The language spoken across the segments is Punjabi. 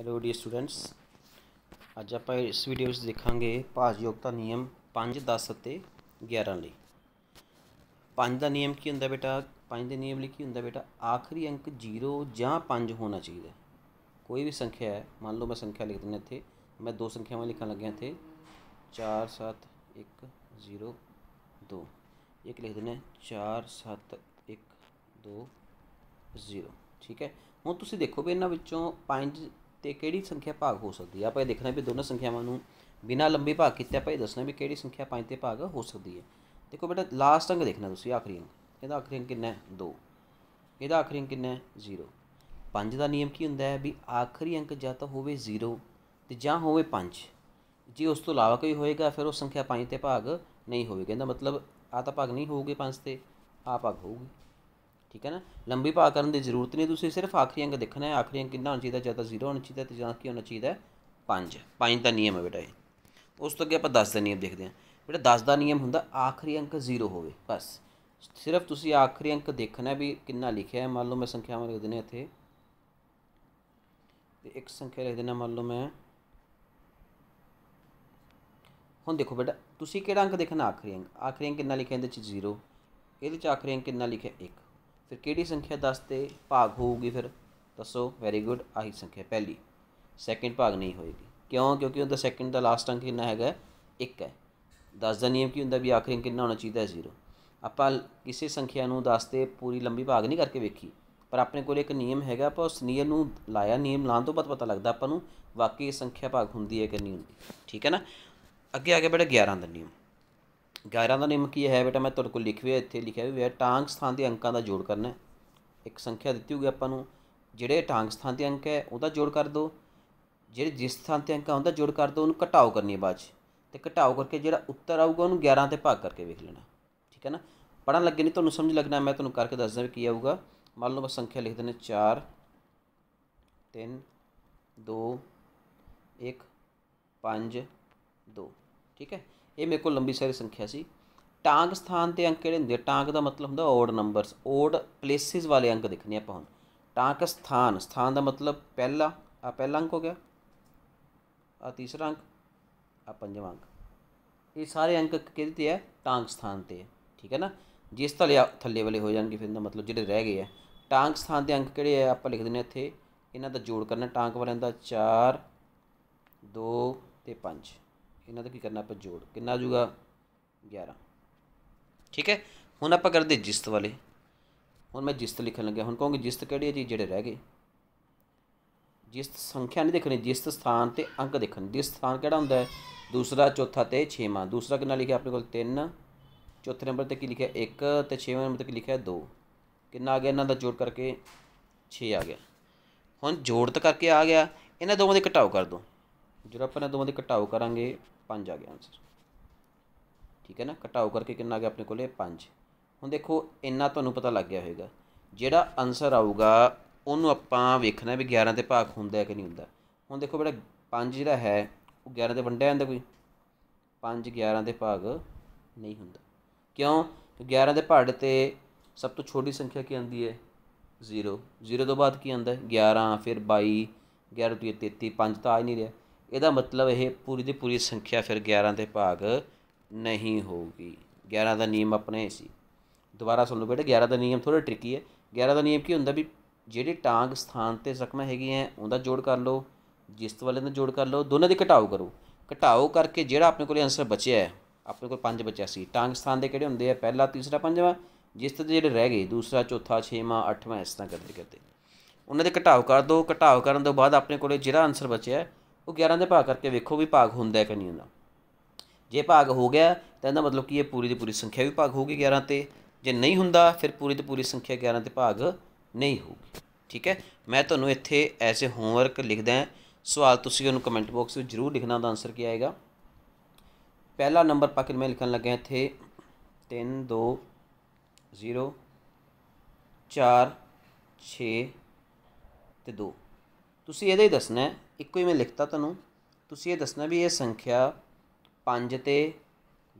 ਹੈਲੋ ਡੀ ਸਟੂਡੈਂਟਸ ਅੱਜ ਆਪਾਂ ਇਸ ਵੀਡੀਓ ਵਿੱਚ ਦੇਖਾਂਗੇ ਭਾਜ ਯੋਗਤਾ ਨਿਯਮ 5 10 ਅਤੇ 11 ਲਈ 5 ਦਾ ਨਿਯਮ ਕੀ ਹੁੰਦਾ ਬੇਟਾ 5 ਦੇ ਨਿਯਮ ਲਈ ਕੀ ਹੁੰਦਾ ਬੇਟਾ ਆਖਰੀ ਅੰਕ 0 ਜਾਂ 5 ਹੋਣਾ ਚਾਹੀਦਾ ਕੋਈ ਵੀ ਸੰਖਿਆ ਹੈ ਮੰਨ ਲਓ ਮੈਂ ਸੰਖਿਆ ਲਿਖ ਦਿੰਦਾ ਇੱਥੇ ਮੈਂ ਦੋ ਸੰਖਿਆਵਾਂ ਲਿਖਣ ਲੱਗਿਆ ਇੱਥੇ 4 7 1 0 2 ਇੱਕ ਲਿਖ ਦਿੰਦਾ 4 7 1 2 0 ਠੀਕ ਹੈ ਹੁਣ ਤੁਸੀਂ ਦੇਖੋ ਵੀ ਇਹਨਾਂ ਵਿੱਚੋਂ 5 ਤੇ ਕਿਹੜੀ ਸੰਖਿਆ ਭਾਗ ਹੋ ਸਕਦੀ ਹੈ ਆਪਾਂ ਇਹ ਦੇਖਣਾ ਵੀ ਦੋਨੋਂ ਸੰਖਿਆਵਾਂ ਨੂੰ ਬਿਨਾ ਲੰਬੀ ਭਾਗ ਕੀਤੇ ਆਪਾਂ ਇਹ ਦੱਸਣਾ ਵੀ ਕਿਹੜੀ ਸੰਖਿਆ 5 ਤੇ ਭਾਗ ਹੋ ਸਕਦੀ ਹੈ ਦੇਖੋ ਬੇਟਾ ਲਾਸਟ ਅੰਕ ਦੇਖਣਾ ਤੁਸੀਂ ਆਖਰੀ ਅੰਕ ਇਹਦਾ ਆਖਰੀ ਅੰਕ ਕਿੰਨਾ ਹੈ 2 ਇਹਦਾ ਆਖਰੀ ਅੰਕ ਕਿੰਨਾ ਹੈ 0 5 ਦਾ ਨਿਯਮ ਕੀ ਹੁੰਦਾ ਹੈ ਵੀ ਆਖਰੀ ਅੰਕ ਜਾਂ ਤਾਂ ਹੋਵੇ 0 ਤੇ ਜਾਂ ਹੋਵੇ 5 ਜੇ ਉਸ ਤੋਂ ਇਲਾਵਾ ਕੋਈ ਹੋਏਗਾ ਫਿਰ ਉਹ ਸੰਖਿਆ 5 ਤੇ ਭਾਗ ਨਹੀਂ ਹੋਵੇਗੀ ਇਹਦਾ ਮਤਲਬ ਆ ਤਾਂ ਭਾਗ ਨਹੀਂ ਹੋਊਗੇ 5 ਤੇ ਆ ਭਾਗ ਹੋਊਗੀ ਠੀਕ ਹੈ ਨਾ ਲੰਬੀ ਭਾਗ ਕਰਨ ਦੀ ਜ਼ਰੂਰਤ ਨਹੀਂ ਤੁਸੀਂ ਸਿਰਫ ਆਖਰੀ ਅੰਕ ਦੇਖਣਾ ਹੈ ਆਖਰੀ ਅੰਕ ਕਿੰਨਾ ਹੋਣਾ ਚਾਹੀਦਾ ਜਾਂ ਤਾਂ 0 ਹੋਣਾ ਚਾਹੀਦਾ ਤੇ ਜਾਂ ਕੀ ਹੋਣਾ ਚਾਹੀਦਾ 5 5 ਦਾ ਨਿਯਮ ਹੈ ਬੇਟਾ ਇਹ ਉਸ ਤੋਂ ਅੱਗੇ ਆਪਾਂ 10 ਦਾ ਨਿਯਮ ਦੇਖਦੇ ਹਾਂ ਬੇਟਾ 10 ਦਾ ਨਿਯਮ ਹੁੰਦਾ ਆਖਰੀ ਅੰਕ 0 ਹੋਵੇ ਬਸ ਸਿਰਫ ਤੁਸੀਂ ਆਖਰੀ ਅੰਕ ਦੇਖਣਾ ਵੀ ਕਿੰਨਾ ਲਿਖਿਆ ਹੈ ਮੰਨ ਲਓ ਮੈਂ ਸੰਖਿਆਵਾਂ ਲਿਖ ਦਿੰਨੇ ਇੱਥੇ ਤੇ ਇੱਕ ਸੰਖਿਆ ਲਿਖ ਦਿੰਨਾ ਮੰਨ ਲਓ ਮੈਂ ਹੁਣ ਦੇਖੋ ਬੇਟਾ ਤੁਸੀਂ ਕਿਹੜਾ ਅੰਕ ਦੇਖਣਾ ਆਖਰੀ ਅੰਕ ਆਖਰੀ ਅੰਕ ਕਿੰਨਾ ਲਿਖਿਆ ਇਹਦੇ ਚ 0 ਇਹਦੇ ਚ ਆਖਰੀ ਅੰਕ ਕਿੰਨਾ ਲਿਖਿਆ 1 ਫਿਰ ਕਿਹੜੀ ਸੰਖਿਆ ਦੱਸ ਤੇ ਭਾਗ ਹੋਊਗੀ ਫਿਰ ਦੱਸੋ ਵੈਰੀ ਗੁੱਡ ਆਹੀ ਸੰਖਿਆ ਪਹਿਲੀ ਸੈਕਿੰਡ ਭਾਗ ਨਹੀਂ ਹੋਏਗੀ ਕਿਉਂ ਕਿਉਂਕਿ ਉਹਦਾ ਸੈਕਿੰਡ ਦਾ ਲਾਸਟ ਅੰਕ ਕਿੰਨਾ ਹੈਗਾ 1 ਹੈ ਦੱਸ ਦਾ ਨਿਯਮ ਕੀ ਹੁੰਦਾ ਵੀ ਆਖਰੀ ਅੰਕ ਕਿੰਨਾ ਹੋਣਾ ਚਾਹੀਦਾ ਹੈ 0 ਆਪਾਂ ਕਿਸੇ ਸੰਖਿਆ ਨੂੰ ਦੱਸ ਤੇ ਪੂਰੀ ਲੰਬੀ ਭਾਗ ਨਹੀਂ ਕਰਕੇ ਵੇਖੀ ਪਰ ਆਪਣੇ ਕੋਲ ਇੱਕ ਨਿਯਮ ਹੈਗਾ ਆਪਾਂ ਉਸ ਨਿਯਮ ਨੂੰ ਲਾਇਆ ਨਿਯਮ ਲਾਉਣ ਤੋਂ ਬਾਅਦ ਪਤਾ ਲੱਗਦਾ ਆਪਾਂ ਨੂੰ ਵਾਕਈ ਸੰਖਿਆ ਭਾਗ ਹੁੰਦੀ ਹੈ ਕਿ ਨਹੀਂ ਹੁੰਦੀ ਠੀਕ ਹੈ ਨਾ ਅੱਗੇ ਆ ਕੇ ਬੜਾ 11 ਦਾ ਨਿਯਮ ਗਾਇਰਾਂ ਦਾ ਨਿਯਮ ਕੀ ਹੈ ਬੇਟਾ ਮੈਂ ਤੁਹਾਡੇ ਕੋਲ ਵੀ ਇੱਥੇ ਲਿਖਿਆ ਹੋਇਆ ਟਾਂਗ ਸਥਾਨ ਦੇ ਅੰਕਾਂ ਦਾ ਜੋੜ ਕਰਨਾ ਇੱਕ ਸੰਖਿਆ ਦਿੱਤੀ ਹੈ ਆਪਾਂ ਨੂੰ ਜਿਹੜੇ ਟਾਂਗ ਸਥਾਨ ਦੇ ਅੰਕ ਹੈ ਉਹਦਾ ਜੋੜ ਕਰ ਦਿਓ ਜਿਹੜੇ ਜਿਸ ਸਥਾਨ ਤੇ ਅੰਕ ਆਉਂਦਾ ਜੋੜ ਕਰ ਦਿਓ ਉਹਨੂੰ ਘਟਾਓ ਕਰਨੀ ਹੈ ਬਾਅਦ 'ਚ ਤੇ ਘਟਾਓ ਕਰਕੇ ਜਿਹੜਾ ਉੱਤਰ ਆਊਗਾ ਉਹਨੂੰ 11 ਤੇ ਭਾਗ ਕਰਕੇ ਵੇਖ ਲੈਣਾ ਠੀਕ ਹੈ ਨਾ ਪੜਨ ਲੱਗੇ ਨਹੀਂ ਤੁਹਾਨੂੰ ਸਮਝ ਲੱਗਣਾ ਮੈਂ ਤੁਹਾਨੂੰ ਕਰਕੇ ਦੱਸਦਾ ਕੀ ਆਊਗਾ ਮੰਨ ਲਓ ਬਸ ਸੰਖਿਆ ਲਿਖ ਦਿੰਦੇ 4 3 2 1 5 2 ਠੀਕ ਹੈ ਇਹ ਮੇਰੇ ਕੋਲ ਲੰਬੀ ਸਾਰੀ ਸੰਖਿਆ ਸੀ ਟਾਂਗ ਸਥਾਨ ਤੇ ਅੰਕ ਕਿਹੜੇ ਹੁੰਦੇ ਟਾਂਗ ਦਾ ਮਤਲਬ ਹੁੰਦਾ ਓਡ ਨੰਬਰਸ ਓਡ ਪਲੇਸਿਸ ਵਾਲੇ ਅੰਕ ਦੇਖਣੇ ਆਪਾਂ ਹੁਣ ਟਾਂਕ ਸਥਾਨ ਸਥਾਨ ਦਾ ਮਤਲਬ ਪਹਿਲਾ ਆ ਪਹਿਲਾ ਅੰਕ ਹੋ ਗਿਆ ਆ ਤੀਸਰਾ ਅੰਕ ਆ ਪੰਜਵਾਂ ਅੰਕ ਇਹ ਸਾਰੇ ਅੰਕ ਕਿਹਦੇ ਤੇ ਹੈ ਟਾਂਗ ਸਥਾਨ ਤੇ ਠੀਕ ਹੈ ਨਾ ਜਿਸ ਤਲੇ ਥੱਲੇ ਵਾਲੇ ਹੋ ਜਾਣਗੇ ਫਿਰ ਦਾ ਮਤਲਬ ਜਿਹੜੇ ਰਹਿ ਗਏ ਆ ਟਾਂਗ ਸਥਾਨ ਦੇ ਅੰਕ ਕਿਹੜੇ ਆ ਆਪਾਂ ਲਿਖ ਦਿੰਨੇ ਇੱਥੇ ਇਹਨਾਂ ਦਾ ਜੋੜ ਕਰਨਾ ਟਾਂਕ ਵਾਲਿਆਂ ਦਾ 4 2 ਤੇ 5 ਇਹਨਾਂ ਦਾ ਕੀ ਕਰਨਾ ਆਪਾਂ ਜੋੜ ਕਿੰਨਾ ਆ ਜਾਊਗਾ 11 ਠੀਕ ਹੈ ਹੁਣ ਆਪਾਂ ਕਰਦੇ ਜਿਸਤ ਵਾਲੇ ਹੁਣ ਮੈਂ ਜਿਸਤ ਲਿਖਣ ਲੱਗਿਆ ਹੁਣ ਕਹੋਗੇ ਜਿਸਤ ਕਿਹੜੀ ਹੈ ਜੀ ਜਿਹੜੇ ਰਹਿ ਗਏ ਜਿਸਤ ਸੰਖਿਆ ਨਹੀਂ ਦੇਖਣੀ ਜਿਸਤ ਸਥਾਨ ਤੇ ਅੰਕ ਦੇਖਣ ਜਿਸਤ ਸਥਾਨ ਕਿਹੜਾ ਹੁੰਦਾ ਹੈ ਦੂਸਰਾ ਚੌਥਾ ਤੇ ਛੇਵਾਂ ਦੂਸਰਾ ਕਿੰਨਾ ਲਿਖਿਆ ਆਪਣੇ ਕੋਲ 3 ਚੌਥੇ ਨੰਬਰ ਤੇ ਕੀ ਲਿਖਿਆ 1 ਤੇ ਛੇਵੇਂ ਨੰਬਰ ਤੇ ਕੀ ਲਿਖਿਆ 2 ਕਿੰਨਾ ਆ ਗਿਆ ਇਹਨਾਂ ਦਾ ਜੋੜ ਕਰਕੇ 6 ਆ ਗਿਆ ਹੁਣ ਜੋੜਤ ਕਰਕੇ ਆ ਗਿਆ ਇਹਨਾਂ ਦੋਵਾਂ ਦੇ ਘਟਾਓ ਕਰ ਦੋ ਜਦੋਂ ਆਪਾਂ ਇਹ ਦੋਵਾਂ ਦੇ ਘਟਾਓ ਕਰਾਂਗੇ 5 ਆ ਗਿਆ ਆਨਸਰ ਠੀਕ ਹੈ ਨਾ ਘਟਾਓ ਕਰਕੇ ਕਿੰਨਾ ਆ ਗਿਆ ਆਪਣੇ ਕੋਲੇ 5 ਹੁਣ ਦੇਖੋ ਇੰਨਾ ਤੁਹਾਨੂੰ ਪਤਾ ਲੱਗ ਗਿਆ ਹੋਵੇਗਾ ਜਿਹੜਾ ਆਨਸਰ ਆਊਗਾ ਉਹਨੂੰ ਆਪਾਂ ਵੇਖਣਾ ਵੀ 11 ਦੇ ਭਾਗ ਹੁੰਦਾ ਕਿ ਨਹੀਂ ਹੁੰਦਾ ਹੁਣ ਦੇਖੋ ਬੇਟਾ 5 ਜਿਹੜਾ ਹੈ ਉਹ 11 ਦੇ ਵੰਡਿਆ ਜਾਂਦਾ ਕੋਈ 5 11 ਦੇ ਭਾਗ ਨਹੀਂ ਹੁੰਦਾ ਕਿਉਂ 11 ਦੇ ਭਾਗ ਤੇ ਸਭ ਤੋਂ ਛੋਟੀ ਸੰਖਿਆ ਕੀ ਆਂਦੀ ਹੈ 0 0 ਤੋਂ ਬਾਅਦ ਕੀ ਆਂਦਾ ਹੈ 11 ਫਿਰ 22 11 ਤੋਂ 33 5 ਤਾਂ ਆ ਹੀ ਨਹੀਂ ਰਿਹਾ ਇਹਦਾ ਮਤਲਬ ਇਹ ਪੂਰੀ ਦੀ ਪੂਰੀ ਸੰਖਿਆ ਫਿਰ 11 ਦੇ ਭਾਗ ਨਹੀਂ ਹੋਊਗੀ 11 ਦਾ ਨਿਯਮ ਆਪਣੇ ਸੀ ਦੁਬਾਰਾ ਸੁਣ ਲਓ ਬੇਟਾ 11 ਦਾ ਨਿਯਮ ਥੋੜਾ ਟ੍ਰਿਕੀ ਹੈ 11 ਦਾ ਨਿਯਮ ਕੀ ਹੁੰਦਾ ਵੀ ਜਿਹੜੇ ਟਾਂਗ ਸਥਾਨ ਤੇ ਹੈਗੇ ਹੈਗੀਆਂ ਉਹਦਾ ਜੋੜ ਕਰ ਲਓ ਜਿਸਤ ਵਾਲੇ ਦਾ ਜੋੜ ਕਰ ਲਓ ਦੋਨਾਂ ਦੀ ਘਟਾਓ ਕਰੋ ਘਟਾਓ ਕਰਕੇ ਜਿਹੜਾ ਆਪਣੇ ਕੋਲੇ ਆਨਸਰ ਬਚਿਆ ਹੈ ਆਪਣੇ ਕੋਲ ਪੰਜ ਬਚਿਆ ਸੀ ਟਾਂਗ ਸਥਾਨ ਦੇ ਕਿਹੜੇ ਹੁੰਦੇ ਆ ਪਹਿਲਾ ਤੀਸਰਾ ਪੰਜਵਾਂ ਜਿਸ ਤੇ ਜਿਹੜੇ ਰਹਿ ਗਏ ਦੂਸਰਾ ਚੌਥਾ ਛੇਵਾਂ ਅੱਠਵਾਂ ਇਸ ਤਰ੍ਹਾਂ ਕਰਦੇ ਕਰਦੇ ਉਹਨਾਂ ਦੇ ਘਟਾਓ ਕਰ ਦੋ ਘਟਾਓ ਕਰਨ ਤੋਂ ਬਾਅਦ ਆਪਣੇ ਕੋਲੇ ਜਿਹੜਾ ਆਨਸਰ ਬਚਿਆ ਉਹ 11 ਦੇ ਭਾਗ ਕਰਕੇ ਵੇਖੋ ਵੀ ਭਾਗ ਹੁੰਦਾ ਕਿ ਨਹੀਂ ਹੁੰਦਾ ਜੇ ਭਾਗ ਹੋ ਗਿਆ ਤਾਂ ਇਹਦਾ ਮਤਲਬ ਕੀ ਇਹ ਪੂਰੀ ਦੀ ਪੂਰੀ ਸੰਖਿਆ ਵੀ ਭਾਗ ਹੋਊਗੀ 11 ਤੇ ਜੇ ਨਹੀਂ ਹੁੰਦਾ ਫਿਰ ਪੂਰੀ ਦੀ ਪੂਰੀ ਸੰਖਿਆ 11 ਤੇ ਭਾਗ ਨਹੀਂ ਹੋਊਗੀ ਠੀਕ ਹੈ ਮੈਂ ਤੁਹਾਨੂੰ ਇੱਥੇ ਐਸੇ ਹੋਮਵਰਕ ਲਿਖਦਾ ਹਾਂ ਸਵਾਲ ਤੁਸੀਂ ਉਹਨੂੰ ਕਮੈਂਟ ਬਾਕਸ ਵਿੱਚ ਜ਼ਰੂਰ ਲਿਖਣਾ ਉਹਦਾ ਆਨਸਰ ਕੀ ਆਏਗਾ ਪਹਿਲਾ ਨੰਬਰ ਪਾ ਕੇ ਮੈਂ ਲਿਖਣ ਲੱਗਿਆ ਇੱਥੇ 3 2 0 4 6 ਤੇ 2 ਤੁਸੀਂ ਇਹਦੇ ਹੀ ਦੱਸਣਾ ਇੱਕੋ ਹੀ ਮੈਂ ਲਿਖਤਾ ਤੁਹਾਨੂੰ ਤੁਸੀਂ ਇਹ ਦੱਸਣਾ ਵੀ ਇਹ ਸੰਖਿਆ 5 ਤੇ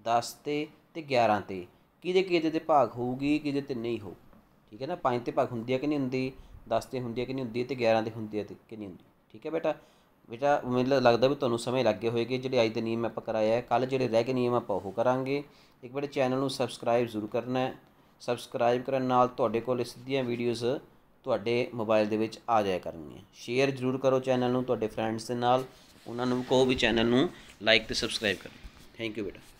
10 ਤੇ ਤੇ 11 ਤੇ ਕਿਹਦੇ ਕਿਹਦੇ ਤੇ ਭਾਗ ਹੋਊਗੀ ਕਿਹਦੇ ਤੇ ਨਹੀਂ ਹੋ ਠੀਕ ਹੈ ਨਾ 5 ਤੇ ਭਾਗ ਹੁੰਦੀ ਹੈ ਕਿ ਨਹੀਂ ਹੁੰਦੀ 10 ਤੇ ਹੁੰਦੀ ਹੈ ਕਿ ਨਹੀਂ ਹੁੰਦੀ ਤੇ 11 ਤੇ ਹੁੰਦੀ ਹੈ ਕਿ ਨਹੀਂ ਹੁੰਦੀ ਠੀਕ ਹੈ ਬੇਟਾ ਬੇਟਾ ਮੈਨੂੰ ਲੱਗਦਾ ਵੀ ਤੁਹਾਨੂੰ ਸਮਝ ਲੱਗੇ ਹੋਏਗੇ ਜਿਹੜੇ ਅੱਜ ਦੇ ਨਿਯਮ ਆਪਾਂ ਕਰਾਇਆ ਹੈ ਕੱਲ ਜਿਹੜੇ ਰਹਿ ਗਏ ਨਿਯਮ ਆਪਾਂ ਉਹ ਕਰਾਂਗੇ ਇੱਕ ਵਾਰ ਚੈਨਲ ਨੂੰ ਸਬਸਕ੍ਰਾਈਬ ਜ਼ਰੂਰ ਕਰਨਾ ਹੈ ਸਬਸਕ੍ਰਾਈਬ ਕਰਨ ਨਾਲ ਤੁਹਾਡੇ ਕੋਲ ਇਸ ਦੀਆਂ ਵੀਡੀਓਜ਼ ਤੁਹਾਡੇ ਮੋਬਾਈਲ ਦੇ ਵਿੱਚ ਆ ਜਾਇਆ ਕਰਨਗੀਆਂ ਸ਼ੇਅਰ ਜ਼ਰੂਰ ਕਰੋ ਚੈਨਲ ਨੂੰ ਤੁਹਾਡੇ ਫਰੈਂਡਸ ਦੇ ਨਾਲ ਉਹਨਾਂ ਨੂੰ ਕੋਈ ਵੀ ਚੈਨਲ ਨੂੰ ਲਾਈਕ ਤੇ ਸਬਸਕ੍ਰਾਈਬ ਕਰੋ ਥੈਂਕ ਯੂ ਬੇਟਾ